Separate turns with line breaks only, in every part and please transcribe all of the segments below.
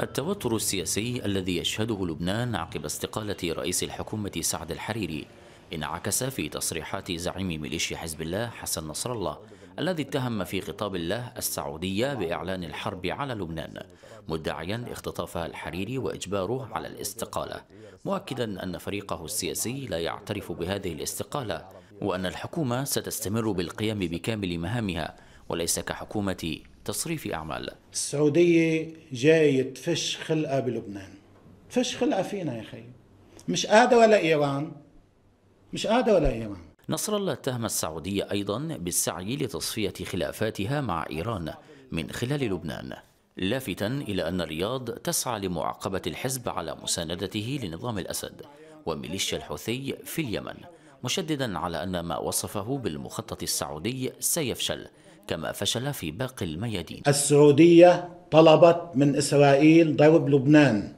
التوتر السياسي الذي يشهده لبنان عقب استقالة رئيس الحكومة سعد الحريري انعكس في تصريحات زعيم ميليشيا حزب الله حسن نصر الله الذي اتهم في خطاب الله السعودية بإعلان الحرب على لبنان مدعيا اختطافها الحريري وإجباره على الاستقالة مؤكدا أن فريقه السياسي لا يعترف بهذه الاستقالة وأن الحكومة ستستمر بالقيام بكامل مهامها وليس كحكومة تصريف
أعمال السعودية جاية تفش خلقة بلبنان تفش خلقة فينا يا خي مش قادة ولا إيران مش قادة ولا إيران نصر الله
اتهم السعودية أيضا بالسعي لتصفية خلافاتها مع إيران من خلال لبنان لافتا إلى أن الرياض تسعى لمعاقبة الحزب على مساندته لنظام الأسد وميليشيا الحوثي في اليمن مشددا على أن ما وصفه بالمخطط السعودي سيفشل كما فشل في باقي الميادين
السعودية طلبت من إسرائيل ضرب لبنان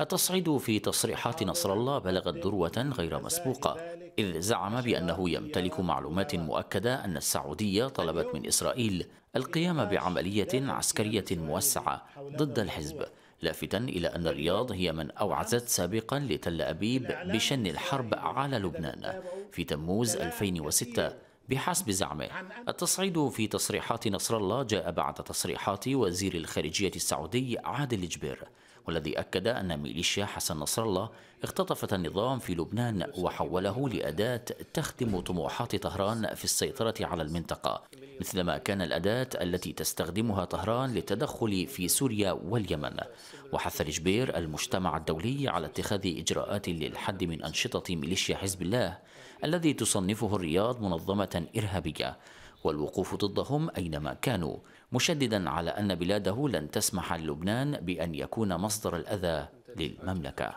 التصعيد في تصريحات نصر الله بلغت ذروة غير مسبوقة إذ زعم بأنه يمتلك معلومات مؤكدة أن السعودية طلبت من إسرائيل القيام بعملية عسكرية موسعة ضد الحزب لافتا إلى أن الرياض هي من أوعزت سابقا لتل أبيب بشن الحرب على لبنان في تموز 2006 بحسب زعمه التصعيد في تصريحات نصر الله جاء بعد تصريحات وزير الخارجية السعودي عادل جبير والذي أكد أن ميليشيا حسن نصر الله اختطفت النظام في لبنان وحوله لأداة تخدم طموحات طهران في السيطرة على المنطقة مثلما كان الأداة التي تستخدمها طهران للتدخل في سوريا واليمن وحث الجبير المجتمع الدولي على اتخاذ إجراءات للحد من أنشطة ميليشيا حزب الله الذي تصنفه الرياض منظمة إرهابية والوقوف ضدهم اينما كانوا مشددا على ان بلاده لن تسمح للبنان بان يكون مصدر الاذى للمملكه